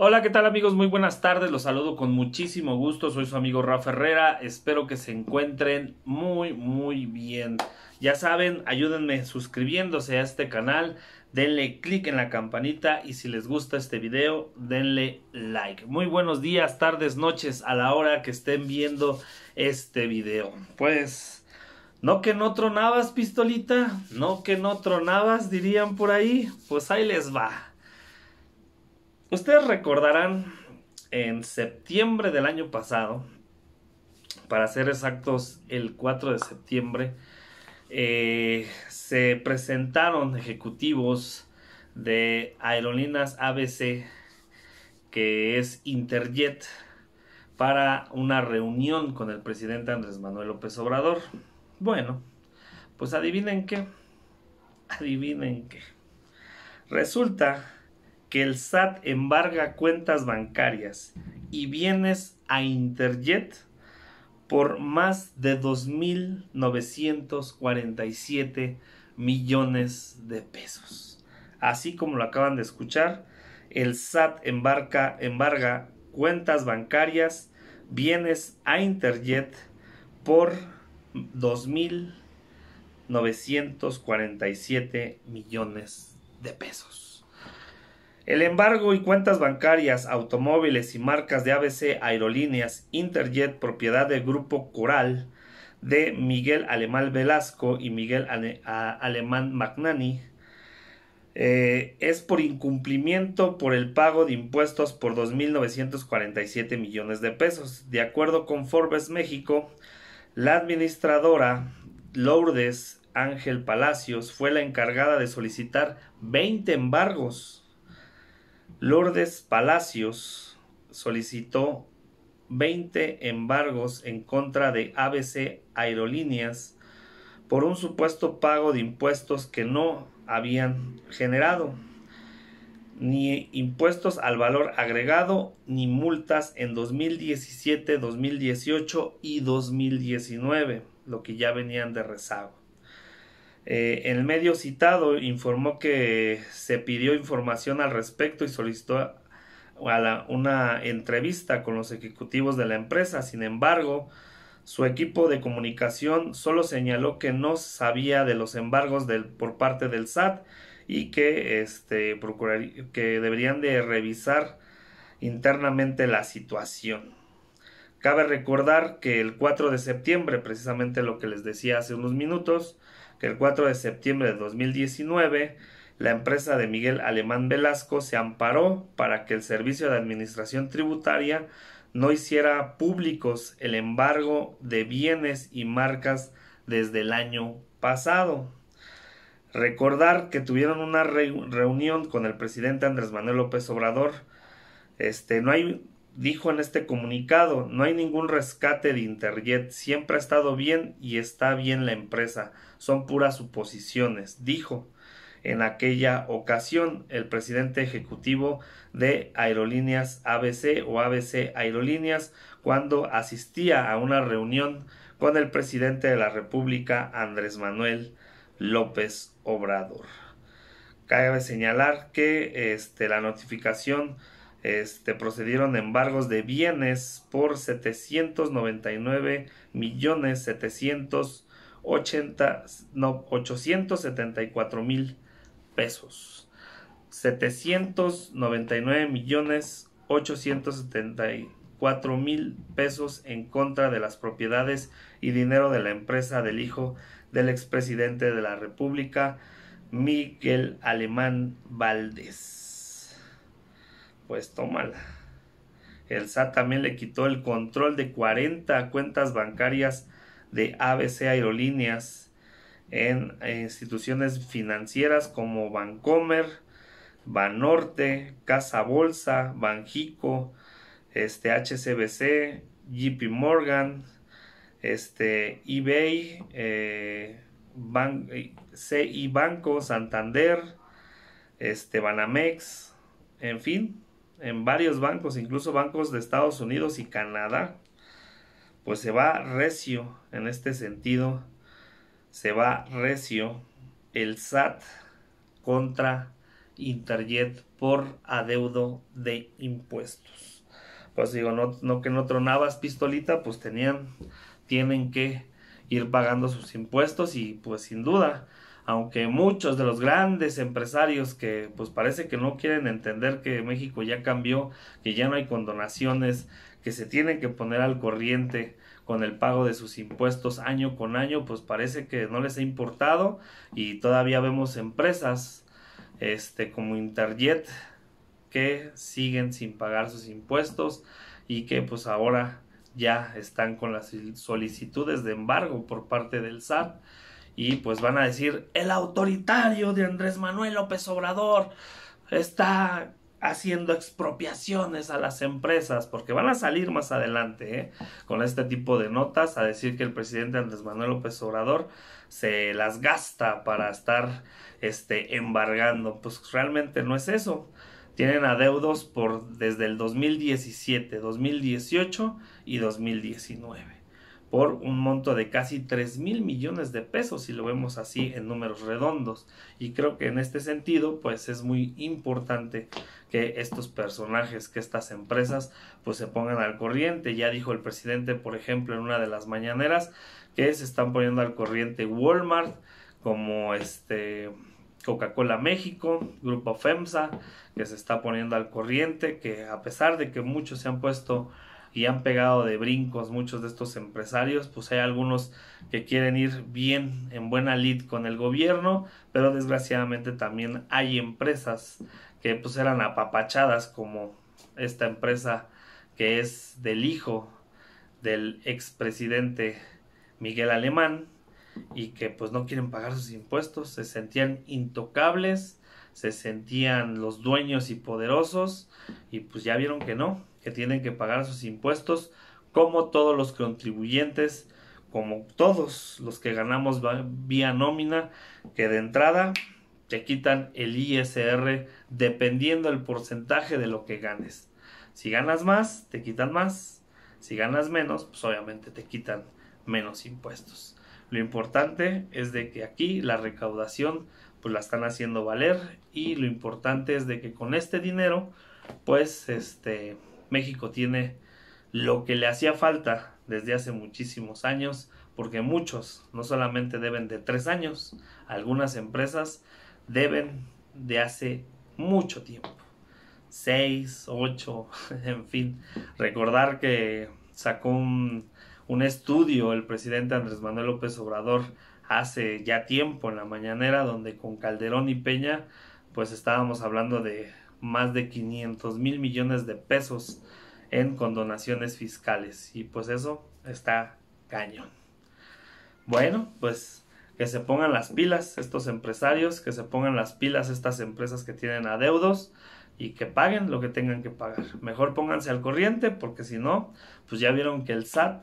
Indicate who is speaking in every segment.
Speaker 1: Hola, ¿qué tal amigos? Muy buenas tardes, los saludo con muchísimo gusto, soy su amigo Rafa Herrera, espero que se encuentren muy, muy bien. Ya saben, ayúdenme suscribiéndose a este canal, denle click en la campanita y si les gusta este video, denle like. Muy buenos días, tardes, noches a la hora que estén viendo este video. Pues, no que no tronabas, pistolita, no que no tronabas, dirían por ahí, pues ahí les va. Ustedes recordarán en septiembre del año pasado, para ser exactos, el 4 de septiembre, eh, se presentaron ejecutivos de aerolíneas ABC, que es Interjet, para una reunión con el presidente Andrés Manuel López Obrador. Bueno, pues adivinen qué, adivinen qué. Resulta que el SAT embarga cuentas bancarias y bienes a Interjet por más de 2.947 millones de pesos. Así como lo acaban de escuchar, el SAT embarga cuentas bancarias, bienes a Interjet por 2.947 millones de pesos. El embargo y cuentas bancarias, automóviles y marcas de ABC Aerolíneas Interjet, propiedad del Grupo Coral, de Miguel Alemán Velasco y Miguel Alemán Magnani, eh, es por incumplimiento por el pago de impuestos por 2.947 millones de pesos. De acuerdo con Forbes México, la administradora Lourdes Ángel Palacios fue la encargada de solicitar 20 embargos Lourdes Palacios solicitó 20 embargos en contra de ABC Aerolíneas por un supuesto pago de impuestos que no habían generado, ni impuestos al valor agregado, ni multas en 2017, 2018 y 2019, lo que ya venían de rezago. Eh, el medio citado informó que se pidió información al respecto y solicitó a una entrevista con los ejecutivos de la empresa. Sin embargo, su equipo de comunicación solo señaló que no sabía de los embargos por parte del SAT y que, este, que deberían de revisar internamente la situación. Cabe recordar que el 4 de septiembre, precisamente lo que les decía hace unos minutos, que el 4 de septiembre de 2019 la empresa de Miguel Alemán Velasco se amparó para que el Servicio de Administración Tributaria no hiciera públicos el embargo de bienes y marcas desde el año pasado. Recordar que tuvieron una reunión con el presidente Andrés Manuel López Obrador. Este, no hay dijo en este comunicado, no hay ningún rescate de Interjet, siempre ha estado bien y está bien la empresa, son puras suposiciones, dijo en aquella ocasión el presidente ejecutivo de Aerolíneas ABC o ABC Aerolíneas cuando asistía a una reunión con el presidente de la República Andrés Manuel López Obrador. Cabe señalar que este, la notificación este, procedieron embargos de bienes por 799 millones 780 874 mil pesos 799 millones 874 mil pesos en contra de las propiedades y dinero de la empresa del hijo del expresidente de la república Miguel Alemán Valdés pues tómala. El SAT también le quitó el control de 40 cuentas bancarias de ABC Aerolíneas en eh, instituciones financieras como Bancomer, Banorte, Casa Bolsa, Banjico, este HCBC, JP Morgan, este eBay, eh, CI Banco, Santander, este Banamex, en fin, en varios bancos, incluso bancos de Estados Unidos y Canadá, pues se va recio en este sentido, se va recio el SAT contra Interjet por adeudo de impuestos. Pues digo, no, que no tronabas pistolita, pues tenían, tienen que ir pagando sus impuestos y pues sin duda aunque muchos de los grandes empresarios que pues parece que no quieren entender que México ya cambió, que ya no hay condonaciones, que se tienen que poner al corriente con el pago de sus impuestos año con año, pues parece que no les ha importado y todavía vemos empresas este como Interjet que siguen sin pagar sus impuestos y que pues ahora ya están con las solicitudes de embargo por parte del SAT y pues van a decir, el autoritario de Andrés Manuel López Obrador está haciendo expropiaciones a las empresas, porque van a salir más adelante ¿eh? con este tipo de notas a decir que el presidente Andrés Manuel López Obrador se las gasta para estar este, embargando. Pues realmente no es eso. Tienen adeudos por desde el 2017, 2018 y 2019 por un monto de casi 3 mil millones de pesos, si lo vemos así en números redondos. Y creo que en este sentido, pues es muy importante que estos personajes, que estas empresas, pues se pongan al corriente. Ya dijo el presidente, por ejemplo, en una de las mañaneras, que se están poniendo al corriente Walmart, como este Coca-Cola México, Grupo FEMSA, que se está poniendo al corriente, que a pesar de que muchos se han puesto y han pegado de brincos muchos de estos empresarios, pues hay algunos que quieren ir bien en buena lid con el gobierno, pero desgraciadamente también hay empresas que pues eran apapachadas como esta empresa que es del hijo del expresidente Miguel Alemán y que pues no quieren pagar sus impuestos, se sentían intocables, se sentían los dueños y poderosos y pues ya vieron que no, tienen que pagar sus impuestos, como todos los contribuyentes, como todos los que ganamos vía nómina, que de entrada te quitan el ISR dependiendo el porcentaje de lo que ganes. Si ganas más, te quitan más. Si ganas menos, pues obviamente te quitan menos impuestos. Lo importante es de que aquí la recaudación pues la están haciendo valer y lo importante es de que con este dinero pues este México tiene lo que le hacía falta desde hace muchísimos años, porque muchos no solamente deben de tres años, algunas empresas deben de hace mucho tiempo, seis, ocho, en fin. Recordar que sacó un, estudio el presidente Andrés Manuel López Obrador hace ya tiempo en la mañanera, donde con Calderón y Peña, pues estábamos hablando de más de 500 mil millones de pesos en condonaciones fiscales. Y pues eso está cañón. Bueno, pues que se pongan las pilas estos empresarios, que se pongan las pilas estas empresas que tienen adeudos y que paguen lo que tengan que pagar. Mejor pónganse al corriente porque si no, pues ya vieron que el SAT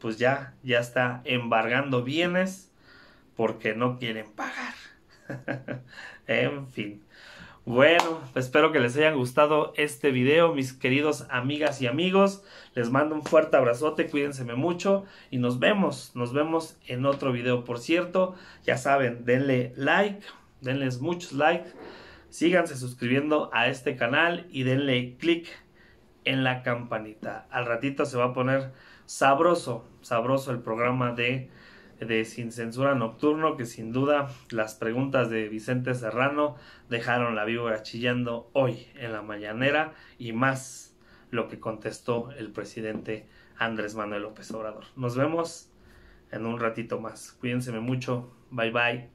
Speaker 1: pues ya ya está embargando bienes porque no quieren pagar. en fin. Bueno, espero que les hayan gustado este video, mis queridos amigas y amigos. Les mando un fuerte abrazote, cuídense mucho y nos vemos, nos vemos en otro video. Por cierto, ya saben, denle like, denles muchos likes, síganse suscribiendo a este canal y denle click en la campanita. Al ratito se va a poner sabroso, sabroso el programa de de Sin Censura Nocturno, que sin duda las preguntas de Vicente Serrano dejaron la víbora chillando hoy en la mañanera y más lo que contestó el presidente Andrés Manuel López Obrador. Nos vemos en un ratito más. Cuídense mucho. Bye bye.